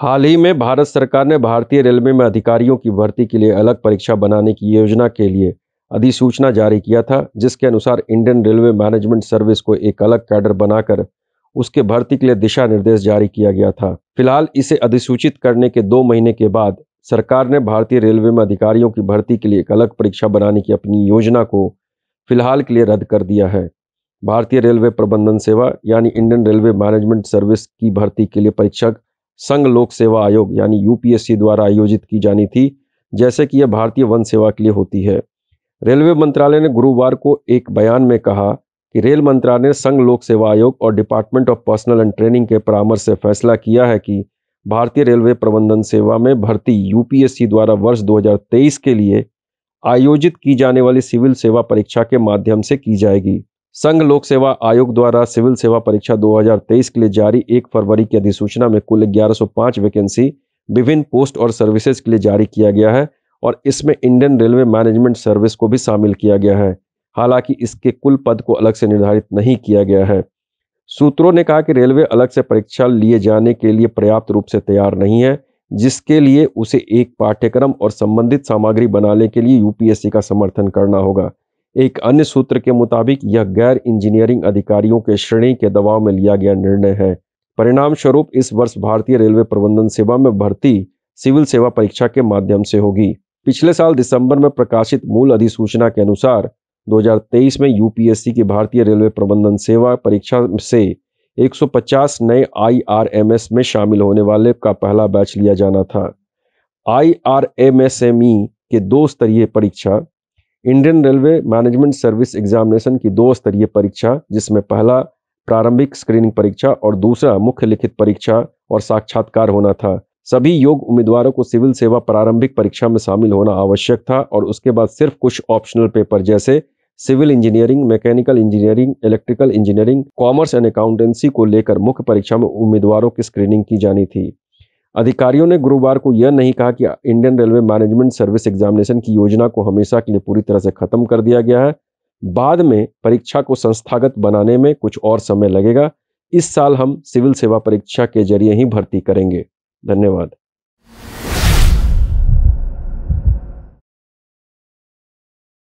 हाल ही में भारत सरकार ने भारतीय रेलवे में अधिकारियों की भर्ती के लिए अलग परीक्षा बनाने की योजना के लिए अधिसूचना जारी किया था जिसके अनुसार इंडियन रेलवे मैनेजमेंट सर्विस को एक अलग कैडर बनाकर उसके भर्ती के लिए दिशा निर्देश जारी किया गया था फिलहाल इसे अधिसूचित करने के दो महीने के बाद सरकार ने भारतीय रेलवे में अधिकारियों की भर्ती के लिए एक अलग परीक्षा बनाने की अपनी योजना को फिलहाल के लिए रद्द कर दिया है भारतीय रेलवे प्रबंधन सेवा यानी इंडियन रेलवे मैनेजमेंट सर्विस की भर्ती के लिए परीक्षक संघ लोक सेवा आयोग यानी यूपीएससी द्वारा आयोजित की जानी थी जैसे कि यह भारतीय वन सेवा के लिए होती है रेलवे मंत्रालय ने गुरुवार को एक बयान में कहा कि रेल मंत्रालय ने संघ लोक सेवा आयोग और department of personnel and training के परामर्श से फैसला किया है कि भारतीय रेलवे प्रबंधन सेवा में भर्ती यूपीएससी द्वारा वर्ष 2023 के लिए आयोजित की जाने वाली सिविल सेवा परीक्षा के माध्यम से की जाएगी संघ लोक सेवा आयोग द्वारा सिविल सेवा परीक्षा 2023 के लिए जारी एक फरवरी की अधिसूचना में कुल 1105 वैकेंसी विभिन्न पोस्ट और सर्विसेज के लिए जारी किया गया है और इसमें इंडियन रेलवे मैनेजमेंट सर्विस को भी शामिल किया गया है हालांकि इसके कुल पद को अलग से निर्धारित नहीं किया गया है सूत्रों ने कहा कि रेलवे अलग से परीक्षा लिए जाने के लिए पर्याप्त रूप से तैयार नहीं है जिसके लिए उसे एक पाठ्यक्रम और संबंधित सामग्री बनाने के लिए यूपीएससी का समर्थन करना होगा एक अन्य सूत्र के मुताबिक यह गैर इंजीनियरिंग अधिकारियों के श्रेणी के दबाव में लिया गया निर्णय है परिणाम स्वरूप इस वर्ष भारतीय रेलवे प्रबंधन सेवा में भर्ती सिविल सेवा परीक्षा के माध्यम से होगी पिछले साल दिसंबर में प्रकाशित मूल अधिसूचना के अनुसार 2023 में यूपीएससी की भारतीय रेलवे प्रबंधन सेवा परीक्षा से 150 नए आईआरएमएस में शामिल होने वाले का पहला बैच लिया जाना था आईआरएमएसएमई के दो स्तरीय परीक्षा Indian railway management service examination की दो स्तरीय परीक्षा जिसमें पहला प्रारंभिक स्क्रीनिंग परीक्षा और दूसरा मुख्य लिखित परीक्षा और साक्षात्कार होना था सभी योग उम्मीदवारों को सिविल सेवा प्रारंभिक परीक्षा में शामिल होना आवश्यक था और उसके बाद सिर्फ कुछ ऑप्शनल पेपर जैसे civil engineering mechanical engineering electrical engineering commerce and accountancy को लेकर मुख्य परीक्षा में उम्मीदवारों की स्क्रीनिंग की जानी थी अधिकारियों ने गुरुवार को यह नहीं कहा कि Indian railway management service examination की योजना को हमेशा के लिए पूरी तरह से खत्म कर दिया गया है बाद में परीक्षा को संस्थागत बनाने में कुछ और समय लगेगा इस साल हम सिविल सेवा परीक्षा के जरिए ही भर्ती करेंगे धन्यवाद